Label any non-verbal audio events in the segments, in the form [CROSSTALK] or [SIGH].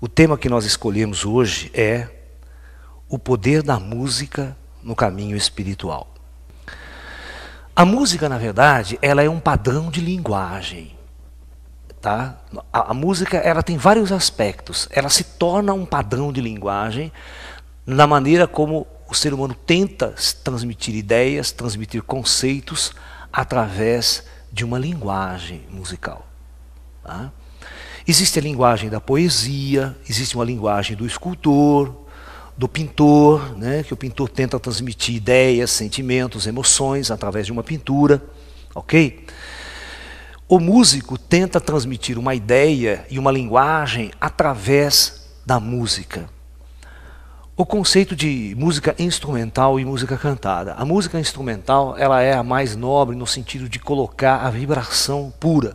O tema que nós escolhemos hoje é o poder da música no caminho espiritual. A música, na verdade, ela é um padrão de linguagem. Tá? A, a, música ela tem vários aspectos. Ela se torna um padrão de linguagem na maneira como o ser humano tenta transmitir ideias, transmitir conceitos através de uma linguagem musical. Tá? Existe a linguagem da poesia, existe uma linguagem do escultor, do pintor, né, que o pintor tenta transmitir ideias, sentimentos, emoções através de uma pintura, ok? O músico tenta transmitir uma ideia e uma linguagem através da música o conceito de música instrumental e música cantada. A música instrumental ela é a mais nobre no sentido de colocar a vibração pura.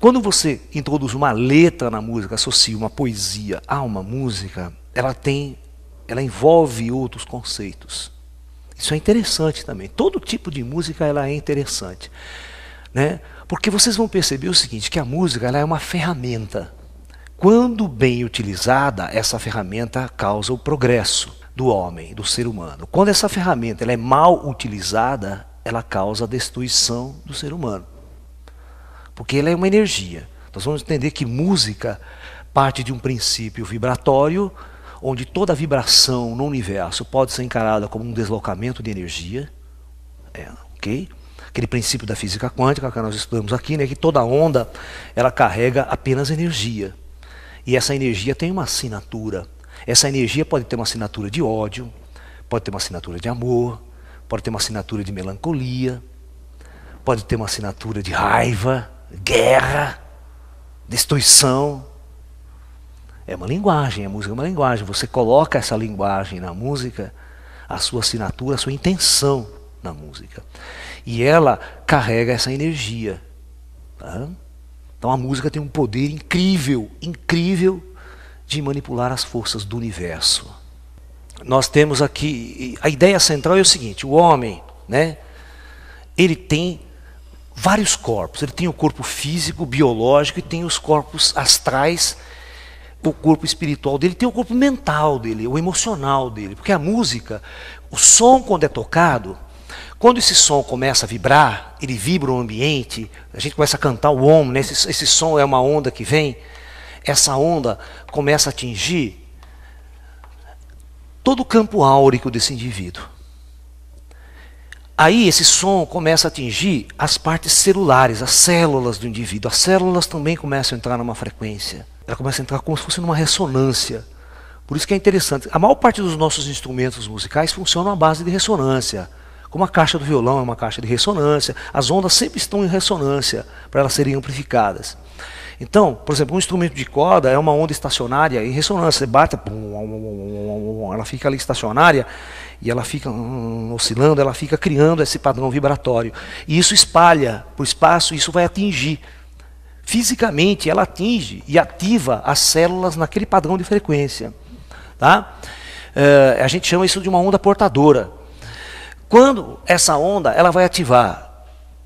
Quando você introduz uma letra na música, associa uma poesia a uma música, ela tem, ela envolve outros conceitos. Isso é interessante também. Todo tipo de música ela é interessante, né? Porque vocês vão perceber o seguinte, que a música ela é uma ferramenta. Quando bem utilizada, essa ferramenta causa o progresso do homem, do ser humano. Quando essa ferramenta ela é mal utilizada, ela causa a destruição do ser humano. Porque ela é uma energia. Nós vamos entender que música parte de um princípio vibratório, onde toda vibração no universo pode ser encarada como um deslocamento de energia. É, ok? Aquele princípio da física quântica que nós estudamos aqui, né, que toda onda ela carrega apenas energia. E essa energia tem uma assinatura. Essa energia pode ter uma assinatura de ódio, pode ter uma assinatura de amor, pode ter uma assinatura de melancolia, pode ter uma assinatura de raiva, guerra, destruição. É uma linguagem, a música é uma linguagem. Você coloca essa linguagem na música, a sua assinatura, a sua intenção na música. E ela carrega essa energia. Tá? Então a música tem um poder incrível, incrível de manipular as forças do universo. Nós temos aqui a ideia central é o seguinte: o homem, né? Ele tem vários corpos. Ele tem o corpo físico, biológico e tem os corpos astrais, o corpo espiritual dele, tem o corpo mental dele, o emocional dele, porque a música, o som quando é tocado, quando esse som começa a vibrar, ele vibra o ambiente, a gente começa a cantar o om, né? esse, esse som é uma onda que vem, essa onda começa a atingir todo o campo áurico desse indivíduo. Aí esse som começa a atingir as partes celulares, as células do indivíduo. As células também começam a entrar numa frequência. Ela começa a entrar como se fosse numa ressonância. Por isso que é interessante. A maior parte dos nossos instrumentos musicais funcionam à base de ressonância. Como a caixa do violão é uma caixa de ressonância, as ondas sempre estão em ressonância para elas serem amplificadas. Então, por exemplo, um instrumento de corda é uma onda estacionária em ressonância. Você bate, ela fica ali estacionária e ela fica hum, hum, oscilando, ela fica criando esse padrão vibratório. E isso espalha para o espaço, isso vai atingir. Fisicamente, ela atinge e ativa as células naquele padrão de frequência. Tá? Eh, a gente chama isso de uma onda portadora. Quando essa onda, ela vai ativar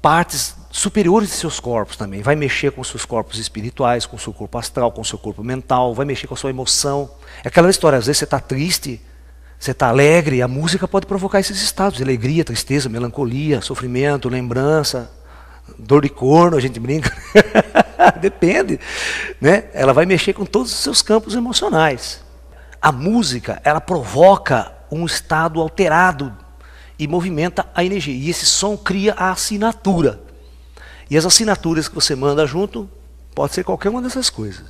partes superiores de seus corpos também, vai mexer com seus corpos espirituais, com seu corpo astral, com seu corpo mental, vai mexer com a sua emoção. É aquela história, às vezes você está triste, você está alegre, a música pode provocar esses estados: alegria, tristeza, melancolia, sofrimento, lembrança, dor de corno, a gente brinca. [LAUGHS] Depende. Né? Ela vai mexer com todos os seus campos emocionais. A música, ela provoca um estado alterado e movimenta a energia. E esse som cria a assinatura. E as assinaturas que você manda junto pode ser qualquer uma dessas coisas.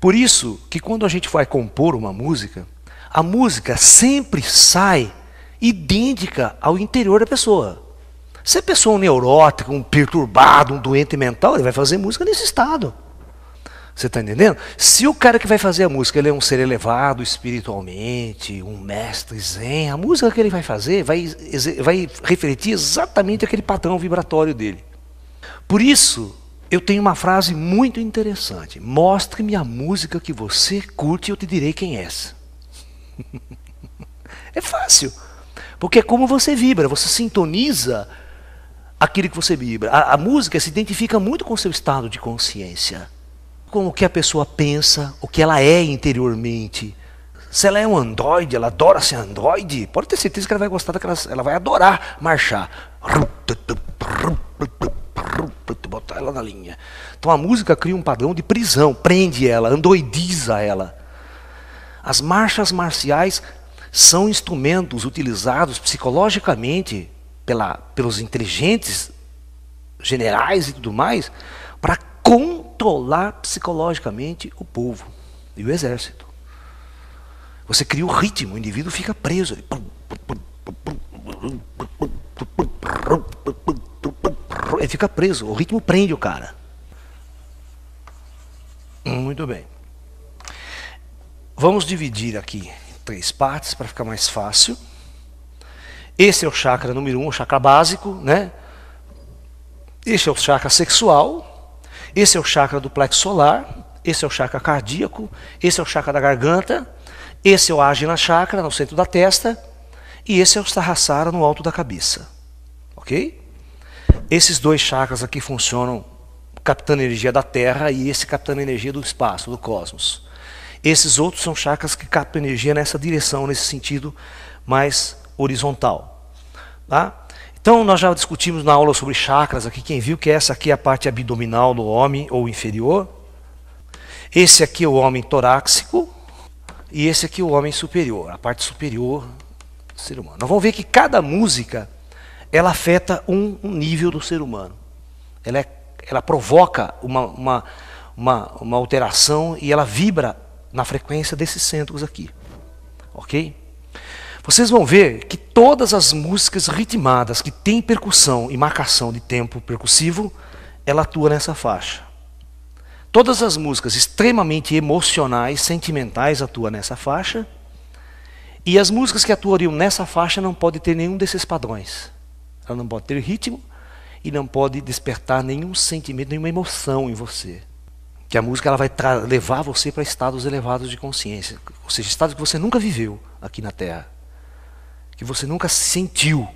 Por isso que quando a gente vai compor uma música, a música sempre sai idêntica ao interior da pessoa. Se a pessoa é um neurótico, um perturbado, um doente mental, ele vai fazer música nesse estado. Você está entendendo? Se o cara que vai fazer a música ele é um ser elevado espiritualmente, um mestre zen, a música que ele vai fazer vai, vai refletir exatamente aquele padrão vibratório dele. Por isso, eu tenho uma frase muito interessante: Mostre-me a música que você curte e eu te direi quem é. [LAUGHS] é fácil, porque é como você vibra, você sintoniza aquilo que você vibra. A, a música se identifica muito com o seu estado de consciência com o que a pessoa pensa, o que ela é interiormente. Se ela é um androide, ela adora ser androide, pode ter certeza que ela vai gostar daquelas. Ela vai adorar marchar. Botar ela na linha. Então a música cria um padrão de prisão, prende ela, andoidiza ela. As marchas marciais são instrumentos utilizados psicologicamente pela, pelos inteligentes generais e tudo mais para com controlar psicologicamente o povo e o exército. Você cria o ritmo, o indivíduo fica preso. Ele fica preso, o ritmo prende o cara. Muito bem. Vamos dividir aqui em três partes para ficar mais fácil. Esse é o chakra número um, o chakra básico, né? Este é o chakra sexual, esse é o chakra do plexo solar, esse é o chakra cardíaco, esse é o chakra da garganta, esse é o ajna chakra no centro da testa e esse é o sahasrara no alto da cabeça. OK? Esses dois chakras aqui funcionam captando energia da Terra e esse captando energia do espaço, do cosmos. Esses outros são chakras que captam energia nessa direção, nesse sentido mais horizontal. Tá? Então, nós já discutimos na aula sobre chakras aqui, quem viu que essa aqui é a parte abdominal do homem ou inferior. Esse aqui é o homem torácico e esse aqui é o homem superior, a parte superior do ser humano. Nós vamos ver que cada música ela afeta um, um nível do ser humano. Ela, é, ela provoca uma, uma, uma, uma alteração e ela vibra na frequência desses centros aqui. Ok? Vocês vão ver que todas as músicas ritmadas que têm percussão e marcação de tempo percussivo, ela atua nessa faixa. Todas as músicas extremamente emocionais, sentimentais, atuam nessa faixa. E as músicas que atuariam nessa faixa não podem ter nenhum desses padrões. Ela não pode ter ritmo e não pode despertar nenhum sentimento, nenhuma emoção em você. Que a música ela vai levar você para estados elevados de consciência, ou seja, estados que você nunca viveu aqui na Terra que você nunca sentiu.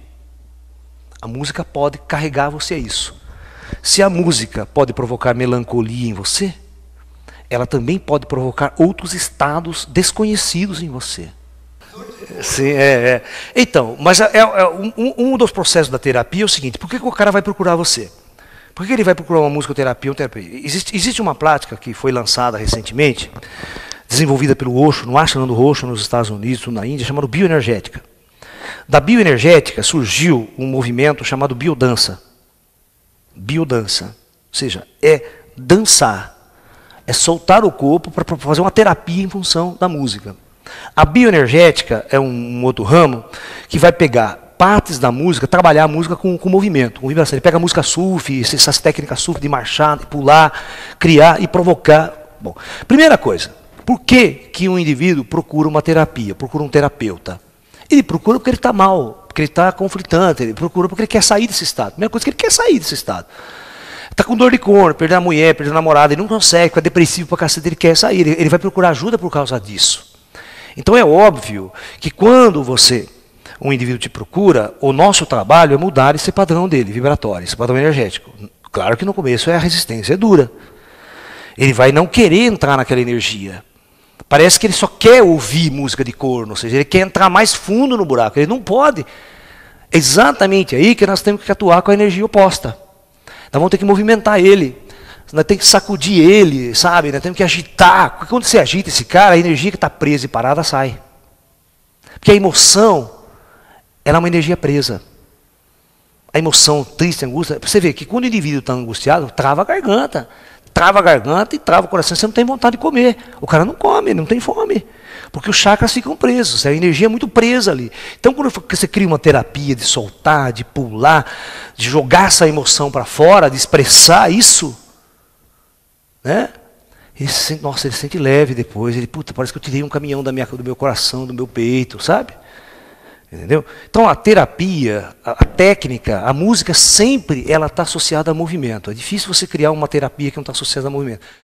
A música pode carregar você a isso. Se a música pode provocar melancolia em você, ela também pode provocar outros estados desconhecidos em você. Sim, é, é. Então, mas é, é, é um, um, dos processos da terapia é o seguinte: por que, que o cara vai procurar você? Por que ele vai procurar uma musicoterapia ou terapia? Existe, existe uma prática que foi lançada recentemente, desenvolvida pelo Osho, no do Osho, nos Estados Unidos, na Índia, chamada bioenergética. Da bioenergética surgiu um movimento chamado biodança. Biodança. Ou seja, é dançar. É soltar o corpo para fazer uma terapia em função da música. A bioenergética é um, um outro ramo que vai pegar partes da música, trabalhar a música com, com movimento, com assim, vibração. Ele pega a música surf, essas técnicas surf de marchar, de pular, criar e provocar. Bom, primeira coisa, por que, que um indivíduo procura uma terapia, procura um terapeuta? Ele procura porque ele está mal, porque ele está conflitante, ele procura porque ele quer sair desse estado. A primeira coisa é que ele quer sair desse estado. Está com dor de corno, perdeu a mulher, perdeu a namorada, ele não consegue, fica depressivo para cacete, ele quer sair, ele, ele vai procurar ajuda por causa disso. Então é óbvio que quando você, um indivíduo te procura, o nosso trabalho é mudar esse padrão dele, vibratório, esse padrão energético. Claro que no começo é a resistência é dura. Ele vai não querer entrar naquela energia, Parece que ele só quer ouvir música de corno, ou seja, ele quer entrar mais fundo no buraco, ele não pode. É exatamente aí que nós temos que atuar com a energia oposta. Nós vamos ter que movimentar ele, nós temos que sacudir ele, sabe? Nós temos que agitar. Quando você agita esse cara, a energia que está presa e parada sai. Porque a emoção, ela é uma energia presa. A emoção triste, angústia, você vê que quando o indivíduo está angustiado, trava a garganta trava a garganta e trava o coração, você não tem vontade de comer. O cara não come, não tem fome. Porque os chakras ficam presos, é a energia é muito presa ali. Então, quando você cria uma terapia de soltar, de pular, de jogar essa emoção para fora, de expressar isso, né? Ele se sente, nossa, ele se sente leve depois. Ele, puta, parece que eu tirei um caminhão da minha, do meu coração, do meu peito, sabe? Entendeu? Então a terapia, a técnica, a música sempre ela está associada a movimento. É difícil você criar uma terapia que não está associada a movimento.